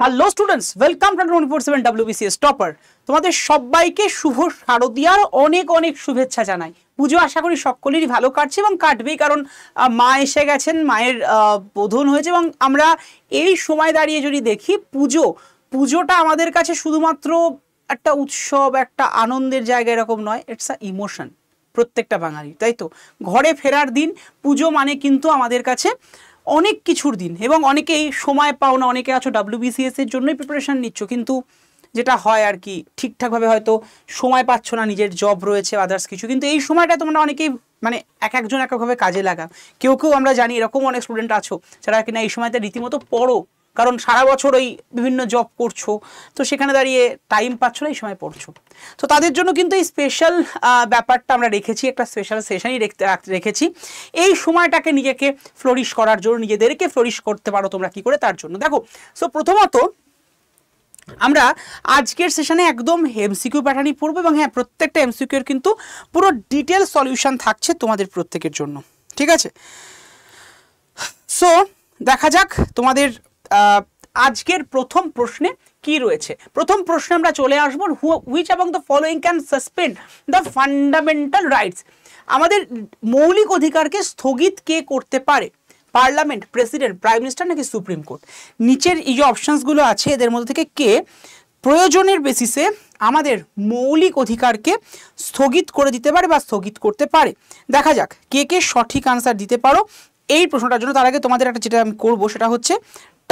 Hello students welcome to twenty four seven WBCS topper তোমাদের সবাইকে শুভ শারদীয়ার অনেক অনেক শুভেচ্ছা জানাই পুজো আশা করি সকলেরই ভালো কাটছে এবং কাটবেই কারণ মা এসে গেছেন মায়ের বোধন হয়েছে এবং আমরা এই সময় দাঁড়িয়ে যদি দেখি পুজো পুজোটা আমাদের কাছে শুধুমাত্র একটা উৎসব একটা আনন্দের জায়গা এরকম নয় ইটস আ ইমোশন প্রত্যেকটা বাঙালি তাই তো ঘরে ফেরার দিন পুজো মানে কিন্তু আমাদের কাছে অনেক কিছুর দিন এবং অনেকেই সময় পাও না অনেকে আছো ডাব্লিউবিসিএস এর জন্যই প্রিপারেশান নিচ্ছ কিন্তু যেটা হয় আর কি ঠিকঠাকভাবে হয়তো সময় পাচ্ছ না নিজের জব রয়েছে আদার্স কিছু কিন্তু এই সময়টা তোমরা অনেকেই মানে এক একজন এককভাবে কাজে লাগা কেউ কেউ আমরা জানি এরকম অনেক স্টুডেন্ট আছো যারা কিনা এই সময়তে রীতিমতো পড়ো কারণ সারা বছর ওই বিভিন্ন জব করছো তো সেখানে দাঁড়িয়ে টাইম পাচ্ছ না এই সময় পড়ছো তো তাদের জন্য কিন্তু এই স্পেশাল ব্যাপারটা আমরা রেখেছি একটা স্পেশাল সেশনই রেখেছি এই সময়টাকে নিজেকে ফ্লোরিশ করার জন্য নিজেদেরকে ফ্লোরিশ করতে পারো তোমরা কি করে তার জন্য দেখো সো প্রথমত আমরা আজকের সেশনে একদম এমসিকিউ প্যাটার্নই পড়বো এবং হ্যাঁ প্রত্যেকটা এমসিকিউর কিন্তু পুরো ডিটেল সলিউশন থাকছে তোমাদের প্রত্যেকের জন্য ঠিক আছে সো দেখা যাক তোমাদের আজকের প্রথম প্রশ্নে কি রয়েছে প্রথম প্রশ্নে আমরা চলে আসবো হুইচ এবং the following can suspend the fundamental rights আমাদের মৌলিক অধিকারকে স্থগিত কে করতে পারে পার্লামেন্ট প্রেসিডেন্ট প্রাইম মিনিস্টার নাকি সুপ্রিম কোর্ট নিচের এই যে অপশানসগুলো আছে এদের মধ্যে থেকে কে প্রয়োজনের বেসিসে আমাদের মৌলিক অধিকারকে স্থগিত করে দিতে পারে বা স্থগিত করতে পারে দেখা যাক কে কে সঠিক আনসার দিতে পারো এই প্রশ্নটার জন্য তার আগে তোমাদের একটা যেটা আমি করবো সেটা হচ্ছে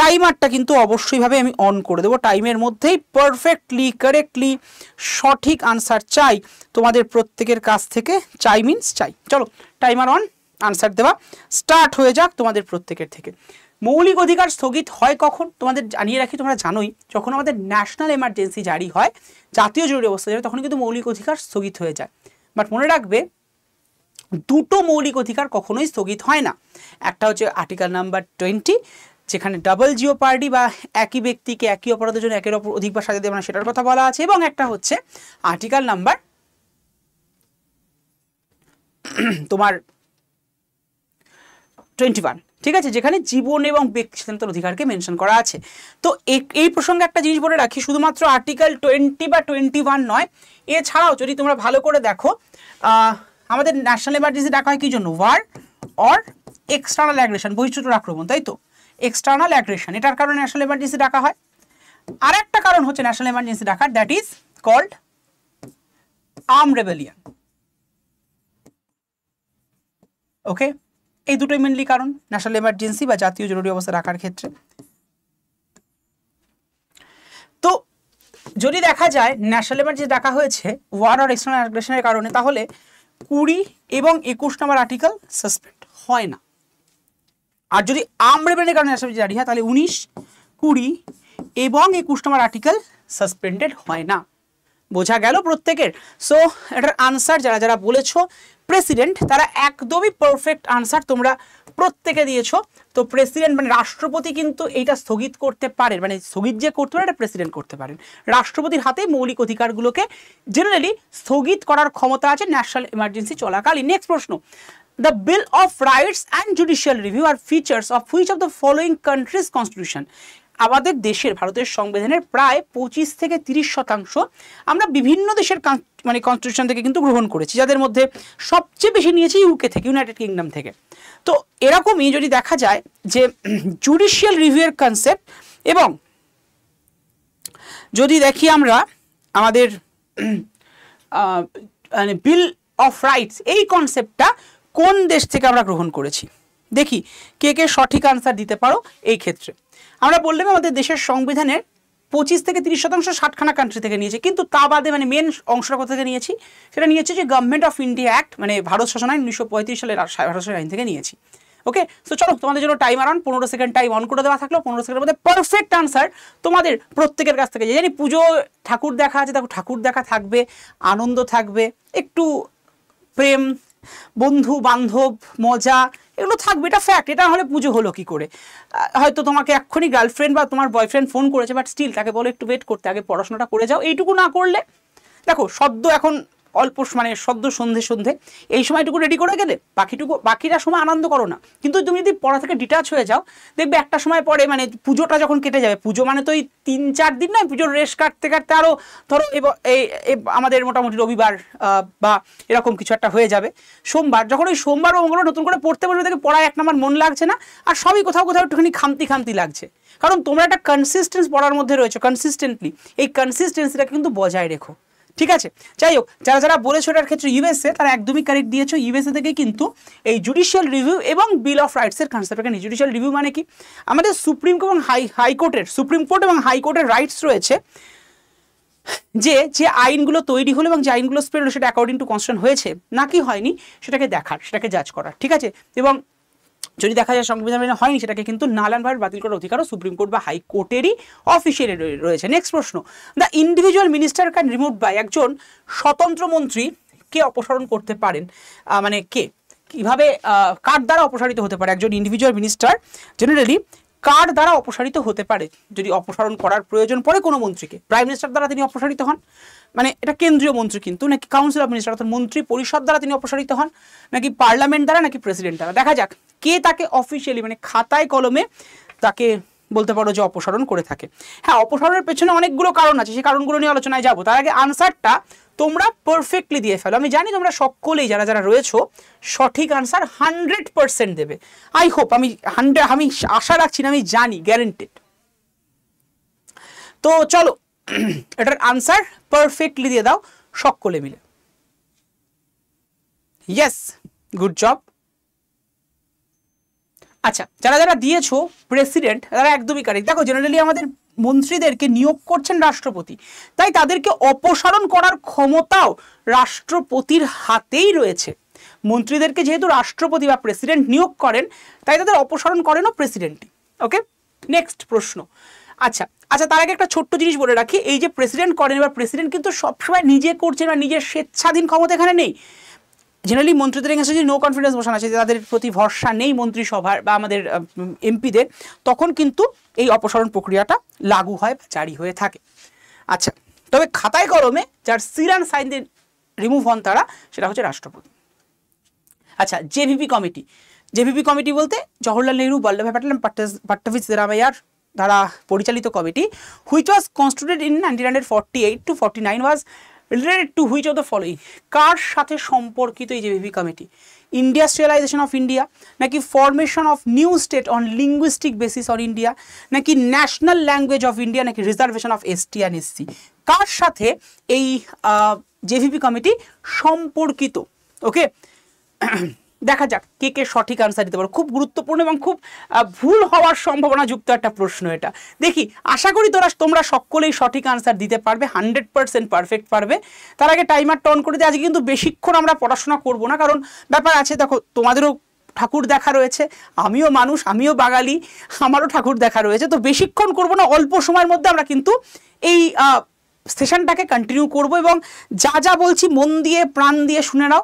টাইমারটা কিন্তু অবশ্যইভাবে আমি অন করে দেবো টাইমের মধ্যেই পারফেক্টলি কারেক্টলি সঠিক আনসার চাই তোমাদের প্রত্যেকের কাছ থেকে চাই মিনস চাই চলো টাইমার অন আনসার দেওয়া স্টার্ট হয়ে যাক তোমাদের প্রত্যেকের থেকে মৌলিক অধিকার স্থগিত হয় কখন তোমাদের জানিয়ে রাখি তোমরা জানোই যখন আমাদের ন্যাশনাল এমার্জেন্সি জারি হয় জাতীয় জরুরি অবস্থা যাবে তখন কিন্তু মৌলিক অধিকার স্থগিত হয়ে যায় বাট মনে রাখবে দুটো মৌলিক অধিকার কখনোই স্থগিত হয় না একটা হচ্ছে আর্টিকেল নাম্বার টোয়েন্টি যেখানে ডাবল জিও পার্টি বা একই ব্যক্তিকে একই অপরাধের জন্য একের অপর অধিকবার সাজা দেবে না সেটার কথা বলা আছে এবং একটা হচ্ছে আর্টিকেল নাম্বার তোমার টোয়েন্টি ওয়ান ঠিক আছে যেখানে জীবন এবং ব্যক্তি স্বাধীনতার অধিকারকে মেনশন করা আছে তো এই প্রসঙ্গে একটা জিনিস বলে রাখি শুধুমাত্র আর্টিকেল টোয়েন্টি বা টোয়েন্টি ওয়ান নয় এছাড়াও যদি তোমরা ভালো করে দেখো আমাদের ন্যাশনাল এমার্জেন্সি ডাকা হয় কী জন্য ওয়ার অর এক্সটার্নাল অ্যাগ্রেশন বহিষ্ঠুর আক্রমণ তাই তো এক্সটার্নাল অ্যাগ্রেশন এটার কারণে ন্যাশনাল এমার্জেন্সি ডাকা হয় আর একটা কারণ হচ্ছে ন্যাশনাল এমার্জেন্সি ডাকার that is called armed rebellion okay এই দুটোই মেনলি কারণ ন্যাশনাল এমার্জেন্সি বা জাতীয় জরুরি অবস্থা রাখার ক্ষেত্রে তো যদি দেখা যায় ন্যাশনাল এমার্জেন্সি ডাকা হয়েছে ওয়ার অর এক্সটার্নাল অ্যাগ্রেশনের কারণে তাহলে কুড়ি এবং একুশ নম্বর আর্টিকেল সাসপেন্ড হয় না আর যদি আমরেবেনের কারণে আসামি জারি হয় হ্যাঁ, তাহলে উনিশ কুড়ি এবং একুশ নম্বর আর্টিকেল সাসপেন্ডেড হয় না বোঝা গেল প্রত্যেকের সো এটার আনসার যারা যারা বলেছ প্রেসিডেন্ট তারা একদমই পারফেক্ট আনসার তোমরা প্রত্যেকে দিয়েছো তো প্রেসিডেন্ট মানে রাষ্ট্রপতি কিন্তু এইটা স্থগিত করতে পারেন মানে স্থগিত যে করতে পারে এটা প্রেসিডেন্ট করতে পারেন রাষ্ট্রপতির হাতে মৌলিক অধিকারগুলোকে জেনারেলি স্থগিত করার ক্ষমতা আছে ন্যাশনাল ইমার্জেন্সি চলাকালীন নেক্সট প্রশ্ন The Bill of Rights and Judicial Review are features of which of the following countries constitution? আমাদের দেশের ভারতের সংবিধানের প্রায় পঁচিশ থেকে তিরিশ শতাংশ আমরা বিভিন্ন দেশের মানে কনস্টিটিউশন থেকে কিন্তু গ্রহণ করেছি যাদের মধ্যে সবচেয়ে বেশি নিয়েছি ইউকে থেকে ইউনাইটেড কিংডম থেকে তো এরকমই যদি দেখা যায় যে জুডিশিয়াল রিভিউয়ের কনসেপ্ট এবং যদি দেখি আমরা আমাদের মানে বিল অফ রাইটস এই কনসেপ্টটা কোন দেশ থেকে আমরা গ্রহণ করেছি দেখি কে কে সঠিক আনসার দিতে পারো এই ক্ষেত্রে আমরা বললাম আমাদের দেশের সংবিধানের পঁচিশ থেকে তিরিশ শতাংশ ষাটখানা কান্ট্রি থেকে নিয়েছে কিন্তু তা বাদে মানে মেন অংশটা কোথা থেকে নিয়েছি সেটা নিয়েছে যে গভর্নমেন্ট অফ ইন্ডিয়া অ্যাক্ট মানে ভারত শাসন আইন উনিশশো পঁয়ত্রিশ সালের ভারত শাসন আইন থেকে নিয়েছি ওকে সো চলো তোমাদের জন্য টাইম আরান পনেরো সেকেন্ড টাইম অন করে দেওয়া থাকলো পনেরো সেকেন্ডের মধ্যে পারফেক্ট আনসার তোমাদের প্রত্যেকের কাছ থেকে জানি পুজো ঠাকুর দেখা আছে দেখো ঠাকুর দেখা থাকবে আনন্দ থাকবে একটু প্রেম বন্ধু বান্ধব মজা এগুলো থাকবে এটা ফ্যাক্ট এটা হলে পুজো হলো কি করে হয়তো তোমাকে এক্ষুনি গার্লফ্রেন্ড বা তোমার বয়ফ্রেন্ড ফোন করেছে বাট স্টিল তাকে বলো একটু ওয়েট করতে আগে পড়াশোনাটা করে যাও এইটুকু না করলে দেখো শব্দ এখন অল্প মানে সদ্য সন্ধে সন্ধে এই সময়টুকু রেডি করে গেলে পাখিটুকু পাখিরা সময় আনন্দ করো না কিন্তু তুমি যদি পড়া থেকে ডিটাচ হয়ে যাও দেখবে একটা সময় পরে মানে পুজোটা যখন কেটে যাবে পুজো মানে তো এই তিন চার দিন নয় পুজোর রেশ কাটতে কাটতে আরও ধরো এই আমাদের মোটামুটি রবিবার বা এরকম কিছু একটা হয়ে যাবে সোমবার যখন ওই সোমবার বা মঙ্গলবার নতুন করে পড়তে বসবে দেখবে পড়ায় এক নাম্বার মন লাগছে না আর সবই কোথাও কোথাও একটুখানি খামতি খামতি লাগছে কারণ তোমরা একটা কনসিস্টেন্স পড়ার মধ্যে রয়েছে কনসিস্টেন্টলি এই কনসিস্টেন্সিটা কিন্তু বজায় রেখো ঠিক আছে যাই হোক যারা যারা বলেছো এটার ক্ষেত্রে ইউএসএ তারা একদমই কারেক্ট দিয়েছো ইউএসএ থেকে কিন্তু এই জুডিশিয়াল রিভিউ এবং বিল অফ রাইটসের কনসেপ্ট এখানে জুডিশিয়াল রিভিউ মানে কি আমাদের সুপ্রিম কোর্ট এবং হাই হাইকোর্টের সুপ্রিম কোর্ট এবং হাইকোর্টের রাইটস রয়েছে যে যে আইনগুলো তৈরি হলো এবং যে আইনগুলো স্প্রেড হলো সেটা অ্যাকর্ডিং টু কনস্টিটিউশন হয়েছে নাকি হয়নি সেটাকে দেখার সেটাকে জাজ করার ঠিক আছে এবং যদি দেখা যায় সংবিধান মেনে হয়নি সেটাকে কিন্তু নালান অ্যান্ড বাতিল করার অধিকারও সুপ্রিম কোর্ট বা হাইকোর্টেরই অফিসিয়ালি রয়েছে নেক্সট প্রশ্ন the individual minister can remove by একজন স্বতন্ত্র মন্ত্রী কে অপসারণ করতে পারেন মানে কে কীভাবে কার দ্বারা অপসারিত হতে পারে একজন ইন্ডিভিজুয়াল মিনিস্টার জেনারেলি কার দ্বারা অপসারিত হতে পারে যদি অপসারণ করার প্রয়োজন পড়ে কোনো মন্ত্রীকে প্রাইম মিনিস্টার দ্বারা তিনি অপসারিত হন মানে এটা কেন্দ্রীয় মন্ত্রী কিন্তু নাকি কাউন্সিল অফ মিনিস্টার অর্থাৎ মন্ত্রী পরিষদ দ্বারা তিনি অপসারিত হন নাকি পার্লামেন্ট দ্বারা নাকি প্রেসিডেন্ট দ্বারা দেখা যাক কে তাকে অফিসিয়ালি মানে খাতায় কলমে তাকে বলতে পারো যে অপসারণ করে থাকে হ্যাঁ অপসারণের পেছনে অনেকগুলো কারণ আছে সেই কারণগুলো নিয়ে আলোচনায় যাবো তার আগে আনসারটা তোমরা পারফেক্টলি দিয়ে ফেলো আমি জানি তোমরা সকলেই যারা যারা রয়েছো সঠিক আনসার হান্ড্রেড পারসেন্ট দেবে আই হোপ আমি হান্ড্রেড আমি আশা রাখছি না আমি জানি গ্যারেন্টেড তো চলো এটার আনসার পারফেক্টলি দিয়ে দাও সকলে মিলে ইয়েস গুড জব আচ্ছা যারা যারা দিয়েছো প্রেসিডেন্ট তারা একদমই কারেক্ট দেখো জেনারেলি আমাদের মন্ত্রীদেরকে নিয়োগ করছেন রাষ্ট্রপতি তাই তাদেরকে অপসারণ করার ক্ষমতাও রাষ্ট্রপতির হাতেই রয়েছে মন্ত্রীদেরকে যেহেতু রাষ্ট্রপতি বা প্রেসিডেন্ট নিয়োগ করেন তাই তাদের অপসারণ করেনও প্রেসিডেন্টই ওকে নেক্সট প্রশ্ন আচ্ছা আচ্ছা তার আগে একটা ছোট্ট জিনিস বলে রাখি এই যে প্রেসিডেন্ট করেন এবার প্রেসিডেন্ট কিন্তু সবসময় নিজে করছেন বা নিজের স্বেচ্ছাধীন ক্ষমতা এখানে নেই জেনারেলি মন্ত্রীদের কাছে যদি নো কনফিডেন্স মোশন আছে তাদের প্রতি ভরসা নেই মন্ত্রিসভার বা আমাদের এমপিদের তখন কিন্তু এই অপসারণ প্রক্রিয়াটা লাগু হয় বা জারি হয়ে থাকে আচ্ছা তবে খাতায় কলমে যার সিরান সাইন দিয়ে রিমুভ হন তারা সেটা হচ্ছে রাষ্ট্রপতি আচ্ছা জেভিপি কমিটি জেভিপি কমিটি বলতে জওহরলাল নেহরু বল্লভাই প্যাটেল পাট্টাভি রামাইয়ার দ্বারা পরিচালিত committee which was constituted in nineteen hundred forty eight to forty nine was related to which of the following কার সাথে সম্পর্কিত এই যে ভিভি কমিটি ইন্ডাস্ট্রিয়ালাইজেশন অফ ইন্ডিয়া নাকি formation of new state on linguistic basis on India নাকি national language of India নাকি reservation of ST and SC কার সাথে এই জেভিপি কমিটি সম্পর্কিত ওকে দেখা যাক কে কে সঠিক আনসার দিতে পারো খুব গুরুত্বপূর্ণ এবং খুব ভুল হওয়ার সম্ভাবনা যুক্ত একটা প্রশ্ন এটা দেখি আশা করি তোরা তোমরা সকলেই সঠিক আনসার দিতে পারবে হান্ড্রেড পারসেন্ট পারফেক্ট পারবে তার আগে টাইমার টন করে দিয়ে আজকে কিন্তু বেশিক্ষণ আমরা পড়াশোনা করব না কারণ ব্যাপার আছে দেখো তোমাদেরও ঠাকুর দেখা রয়েছে আমিও মানুষ আমিও বাঙালি আমারও ঠাকুর দেখা রয়েছে তো বেশিক্ষণ করব না অল্প সময়ের মধ্যে আমরা কিন্তু এই সেশনটাকে কন্টিনিউ করব এবং যা যা বলছি মন দিয়ে প্রাণ দিয়ে শুনে নাও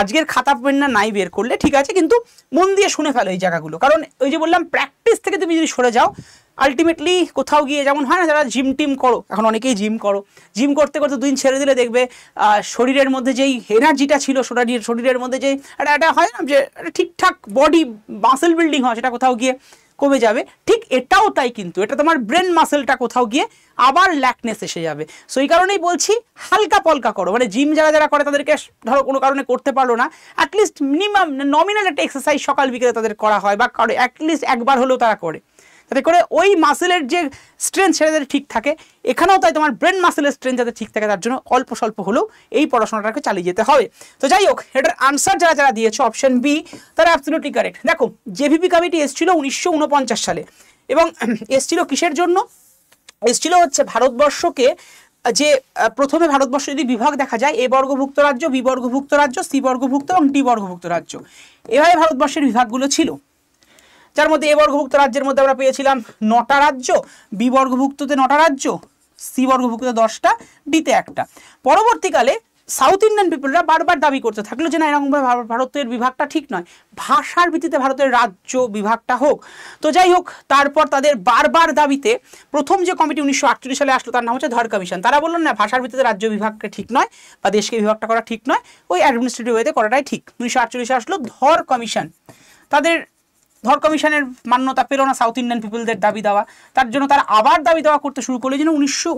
আজকের খাতা পেন না নাই বের করলে ঠিক আছে কিন্তু মন দিয়ে শুনে ফেলো এই জায়গাগুলো কারণ ওই যে বললাম প্র্যাকটিস থেকে তুমি যদি সরে যাও আলটিমেটলি কোথাও গিয়ে যেমন হয় না যারা জিম টিম করো এখন অনেকেই জিম করো জিম করতে করতে দুদিন ছেড়ে দিলে দেখবে শরীরের মধ্যে যেই এনার্জিটা ছিল শরীরের শরীরের মধ্যে যেই একটা একটা হয় না যে ঠিকঠাক বডি মাসেল বিল্ডিং হয় সেটা কোথাও গিয়ে কমে যাবে ঠিক এটাও তাই কিন্তু এটা তোমার ব্রেন মাসেলটা কোথাও গিয়ে আবার ল্যাকনেস এসে যাবে সো এই কারণেই বলছি হালকা পলকা করো মানে জিম যারা যারা করে তাদেরকে ধরো কোনো কারণে করতে পারলো না অ্যাটলিস্ট মিনিমাম নমিনাল একটা এক্সারসাইজ সকাল বিকেলে তাদের করা হয় বা কারো অ্যাটলিস্ট একবার হলেও তারা করে যাতে করে ওই মাসেলের যে স্ট্রেংথ সেটা যাতে ঠিক থাকে এখানেও তাই তোমার ব্রেন মাসেলের স্ট্রেংথ যাতে ঠিক থাকে তার জন্য অল্প স্বল্প হলেও এই পড়াশোনাটাকে চালিয়ে যেতে হবে তো যাই হোক এটার আনসার যারা যারা দিয়েছে অপশন বি তারা অ্যাবসলিউটলি কারেক্ট দেখো জেভিপি কমিটি এসেছিল উনিশশো সালে এবং এসেছিল কিসের জন্য এসেছিল হচ্ছে ভারতবর্ষকে যে প্রথমে ভারতবর্ষ যদি বিভাগ দেখা যায় এ বর্গভুক্ত রাজ্য বিবর্গভুক্ত রাজ্য সি বর্গভুক্ত এবং ডি বর্গভুক্ত রাজ্য এভাবে ভারতবর্ষের বিভাগগুলো ছিল যার মধ্যে এ বর্গভুক্ত রাজ্যের মধ্যে আমরা পেয়েছিলাম নটা রাজ্য বি বর্গভুক্ততে নটা রাজ্য সি বর্গভুক্ততে দশটা ডিতে একটা পরবর্তীকালে সাউথ ইন্ডিয়ান পিপলরা বারবার দাবি করতে থাকলো যে না এরকমভাবে ভারতের বিভাগটা ঠিক নয় ভাষার ভিত্তিতে ভারতের রাজ্য বিভাগটা হোক তো যাই হোক তারপর তাদের বারবার দাবিতে প্রথম যে কমিটি উনিশশো সালে আসলো তার নাম হচ্ছে ধর কমিশন তারা বললেন না ভাষার ভিত্তিতে রাজ্য বিভাগকে ঠিক নয় বা দেশকে বিভাগটা করা ঠিক নয় ওই অ্যাডমিনিস্ট্রেটিভ ওয়েতে করাটাই ঠিক উনিশশো সালে আসলো ধর কমিশন তাদের ধর কমিশনের মান্যতা পেল না সাউথ ইন্ডিয়ান পিপুলদের দাবি দেওয়া তার জন্য তারা আবার দাবি দেওয়া করতে শুরু করলো যেন উনিশশো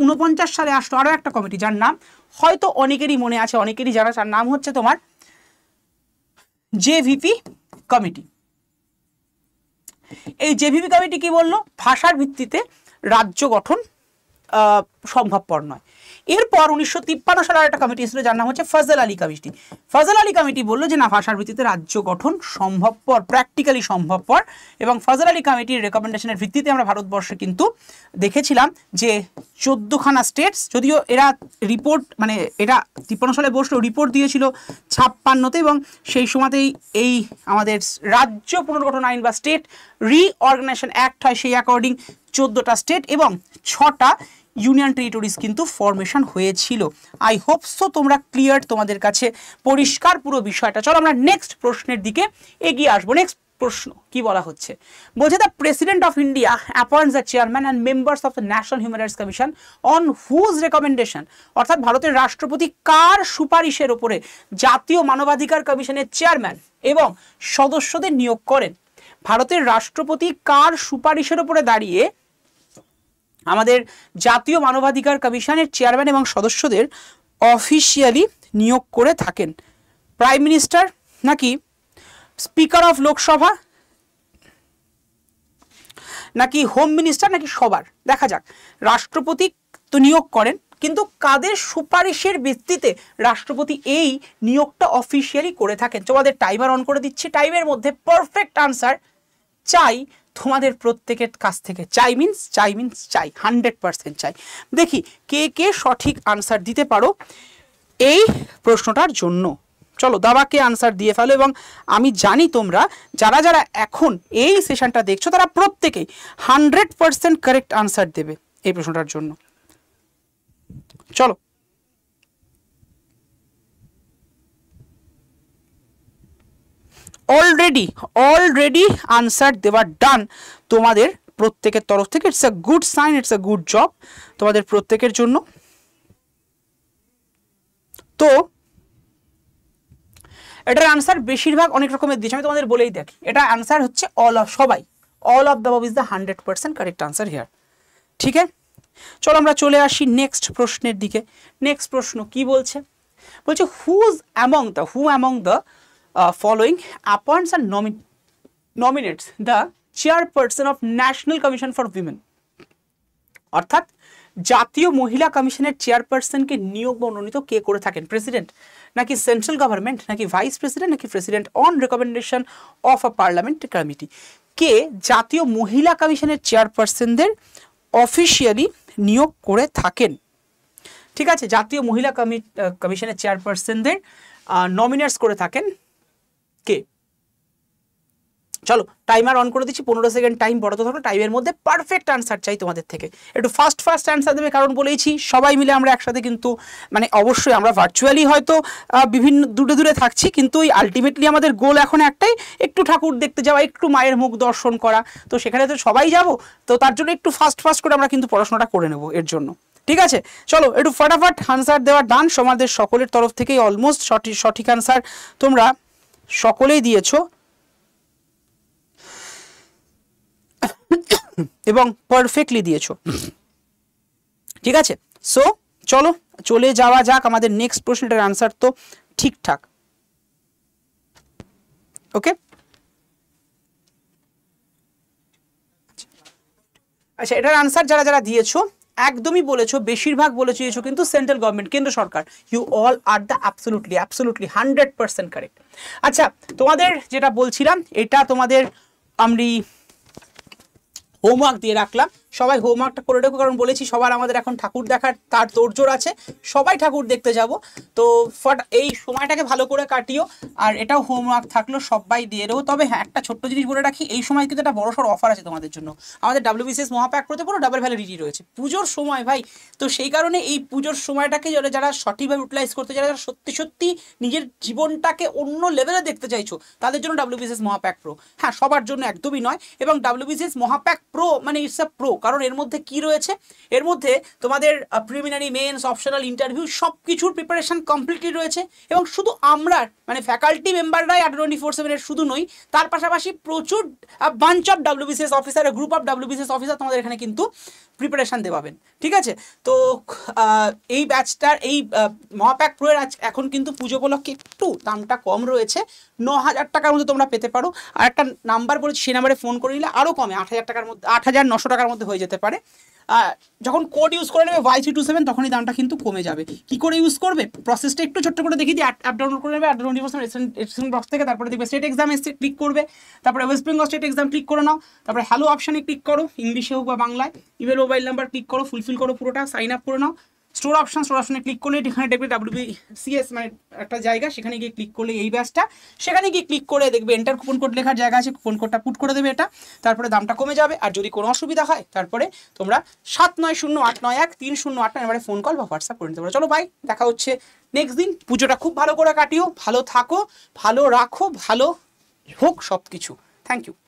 সালে আসলো আরও একটা কমিটি যার নাম হয়তো অনেকেরই মনে আছে অনেকেরই যারা তার নাম হচ্ছে তোমার জেভিপি কমিটি এই জেভিপি কমিটি কি বলল ভাষার ভিত্তিতে রাজ্য গঠন সম্ভবপর নয় এরপর উনিশশো তিপ্পান্ন সালে একটা কমিটি এসেছিল যার নাম হচ্ছে ফজল আলী কমিটি ফজল আলী কমিটি বললো যে না ভাষার ভিত্তিতে রাজ্য গঠন সম্ভবপর প্র্যাকটিক্যালি সম্ভবপর এবং ফজল আলী কমিটির রেকমেন্ডেশনের ভিত্তিতে আমরা ভারতবর্ষে কিন্তু দেখেছিলাম যে চোদ্দোখানা স্টেটস যদিও এরা রিপোর্ট মানে এরা তিপ্পান্ন সালে বসলো রিপোর্ট দিয়েছিল ছাপ্পান্নতে এবং সেই সময়তেই এই আমাদের রাজ্য পুনর্গঠন আইন বা স্টেট রিঅর্গানাইজেশন অ্যাক্ট হয় সেই অ্যাকর্ডিং চোদ্দোটা স্টেট এবং ছটা ইউনিয়ন টেরিটরিজ কিন্তু ফর্মেশন হয়েছিল আই হোপ সো তোমরা ক্লিয়ার তোমাদের কাছে পরিষ্কার পুরো বিষয়টা চলো আমরা নেক্সট প্রশ্নের দিকে এগিয়ে আসবো নেক্সট প্রশ্ন কি বলা হচ্ছে বলছে the president of India appoints the chairman and members of the national human rights commission on whose recommendation অর্থাৎ ভারতের রাষ্ট্রপতি কার সুপারিশের ওপরে জাতীয় মানবাধিকার কমিশনের চেয়ারম্যান এবং সদস্যদের নিয়োগ করেন ভারতের রাষ্ট্রপতি কার সুপারিশের ওপরে দাঁড়িয়ে আমাদের জাতীয় মানবাধিকার কমিশনের চেয়ারম্যান এবং সদস্যদের অফিসিয়ালি নিয়োগ করে থাকেন প্রাইম মিনিস্টার নাকি স্পিকার অফ লোকসভা নাকি হোম মিনিস্টার নাকি সবার দেখা যাক রাষ্ট্রপতি তো নিয়োগ করেন কিন্তু কাদের সুপারিশের ভিত্তিতে রাষ্ট্রপতি এই নিয়োগটা অফিসিয়ালি করে থাকেন তোমাদের টাইমার অন করে দিচ্ছি টাইমের মধ্যে পারফেক্ট আনসার চাই তোমাদের প্রত্যেকের কাছ থেকে চাই মিনস চাই মিনস চাই হান্ড্রেড পারসেন্ট চাই দেখি কে কে সঠিক আনসার দিতে পারো এই প্রশ্নটার জন্য চলো দাবাকে আনসার দিয়ে ফেলো এবং আমি জানি তোমরা যারা যারা এখন এই সেশনটা দেখছো তারা প্রত্যেকেই হান্ড্রেড পারসেন্ট কারেক্ট আনসার দেবে এই প্রশ্নটার জন্য চলো অলরেডি অলরেডি আনসার দেওয়া ডান তোমাদের প্রত্যেকের তরফ থেকে it's a good sign it's a good job তোমাদের প্রত্যেকের জন্য তো এটার আনসার বেশিরভাগ অনেক রকমের দিচ্ছে আমি তোমাদের বলেই দেখি এটা আনসার হচ্ছে অল অফ সবাই all of the above is the hundred percent correct answer here ঠিক আছে চলো আমরা চলে আসি নেক্সট প্রশ্নের দিকে নেক্সট প্রশ্ন কি বলছে বলছে whose among the who among the uh, following appoints and nomi nominates the chairperson of national commission for women অর্থাৎ জাতীয় মহিলা কমিশনের চেয়ারপারসনকে নিয়োগ বা মনোনীত কে করে থাকেন প্রেসিডেন্ট নাকি সেন্ট্রাল গভর্নমেন্ট নাকি ভাইস প্রেসিডেন্ট নাকি president on recommendation of a parliament committee কে জাতীয় মহিলা কমিশনের চেয়ারপারসনদের অফিসিয়ালি নিয়োগ করে থাকেন ঠিক আছে জাতীয় মহিলা কমিশনের চেয়ারপারসনদের নমিনেটস করে থাকেন কে চলো টাইমার অন করে দিচ্ছি পনেরো সেকেন্ড টাইম বড় তো থাকলো টাইমের মধ্যে পারফেক্ট অ্যান্সার চাই তোমাদের থেকে একটু ফার্স্ট ফার্স্ট অ্যান্সার দেবে কারণ বলেইছি সবাই মিলে আমরা একসাথে কিন্তু মানে অবশ্যই আমরা ভার্চুয়ালি হয়তো বিভিন্ন দূরে দূরে থাকছি কিন্তু ওই আলটিমেটলি আমাদের গোল এখন একটাই একটু ঠাকুর দেখতে যাওয়া একটু মায়ের মুখ দর্শন করা তো সেখানে তো সবাই যাব তো তার জন্য একটু ফার্স্ট ফার্স্ট করে আমরা কিন্তু পড়াশোনাটা করে নেব এর জন্য ঠিক আছে চলো একটু ফটাফট অ্যান্সার দেওয়ার ডান সমাজের সকলের তরফ থেকেই অলমোস্ট সঠিক সঠিক অ্যান্সার তোমরা সকলেই দিয়েছ এবং পারফেক্টলি দিয়েছ ঠিক আছে সো চলো চলে যাওয়া যাক আমাদের নেক্সট প্রশ্নটার আনসার তো ঠিকঠাক ওকে আচ্ছা এটার আনসার যারা যারা দিয়েছো একদমই বলেছো বেশিরভাগ বলে চেয়েছো কিন্তু সেন্ট্রাল গভর্নমেন্ট কেন্দ্র সরকার you all are the absolutely absolutely hundred percent correct আচ্ছা তোমাদের যেটা বলছিলাম এটা তোমাদের আমি হোমওয়ার্ক দিয়ে রাখলাম সবাই হোমওয়ার্কটা করে রেখো কারণ বলেছি সবার আমাদের এখন ঠাকুর দেখার তার তোরজোর আছে সবাই ঠাকুর দেখতে যাব তো ফট এই সময়টাকে ভালো করে কাটিও আর এটাও হোমওয়ার্ক থাকলো সবাই দিয়ে রেখো তবে হ্যাঁ একটা ছোট্ট জিনিস বলে রাখি এই সময় কিন্তু একটা বড়সড় অফার আছে তোমাদের জন্য আমাদের ডাব্লিউবিসিএস মহাপ্যাক করতে পুরো ডাবল রিডি রয়েছে পুজোর সময় ভাই তো সেই কারণে এই পুজোর সময়টাকে যারা যারা সঠিকভাবে ইউটিলাইজ করতে যারা যারা সত্যি সত্যি নিজের জীবনটাকে অন্য লেভেলে দেখতে চাইছো তাদের জন্য ডাব্লিউবিসিএস মহাপ্যাক প্রো হ্যাঁ সবার জন্য একদমই নয় এবং ডাব্লিউবিসিএস মহাপ্যাক প্রো মানে ইটস আ প্রো কারণ এর মধ্যে কি রয়েছে এর মধ্যে তোমাদের প্রিলিমিনারি মেন্স অপশনাল ইন্টারভিউ সব কিছুর প্রিপারেশান কমপ্লিটলি রয়েছে এবং শুধু আমরা মানে ফ্যাকাল্টি মেম্বাররাই আট টোয়েন্টি ফোর সেভেনের শুধু নই তার পাশাপাশি প্রচুর bunch of BCS officer group of BCS officer তোমাদের এখানে কিন্তু প্রিপারেশান দেওয়াবেন ঠিক আছে তো এই ব্যাচটার এই মহাপ্যাক প্রোয়ের এখন কিন্তু পুজো উপলক্ষে একটু দামটা কম রয়েছে ন হাজার টাকার মধ্যে তোমরা পেতে পারো আর একটা নাম্বার বলেছি সেই নাম্বারে ফোন করে নিলে আরও কমে আট হাজার টাকার মধ্যে আট হাজার নশো টাকার মধ্যে হয়ে যেতে পারে যখন কোড ইউজ করে নেবে ওয়াই থ্রি টু সেভেন তখনই দামটা কিন্তু কমে যাবে কী করে ইউজ করবে প্রসেসটা একটু ছোট্ট করে দেখি দিয়ে অ্যাপ ডাউনলোড করে নেবে অ্যাপ ডাউনলোড করে বক্স থেকে তারপরে দেখবে স্টেট এক্সাম এসে ক্লিক করবে তারপরে West Bengal state exam click করে নাও তারপরে হ্যালো অপশানে ক্লিক করো ইংলিশে হোক বা বাংলায় ইমেল মোবাইল নাম্বার ক্লিক করো ফুলফিল করো পুরোটা সাইন আপ করে নাও স্টোর অপশান স্টোর অপশানে ক্লিক করলে এখানে দেখবে ডাব্লিউবি সিএস মানে একটা জায়গা সেখানে গিয়ে ক্লিক করলে এই ব্যাচটা সেখানে গিয়ে ক্লিক করে দেখবে এন্টার কুপন কোড লেখার জায়গা আছে কুপন কোডটা পুট করে দেবে এটা তারপরে দামটা কমে যাবে আর যদি কোনো অসুবিধা হয় তারপরে তোমরা সাত নয় শূন্য আট নয় এক তিন শূন্য আট নয় ফোন কল বা হোয়াটসঅ্যাপ করে নিতে পারো চলো ভাই দেখা হচ্ছে নেক্সট দিন পুজোটা খুব ভালো করে কাটিও ভালো থাকো ভালো রাখো ভালো হোক সব কিছু থ্যাংক ইউ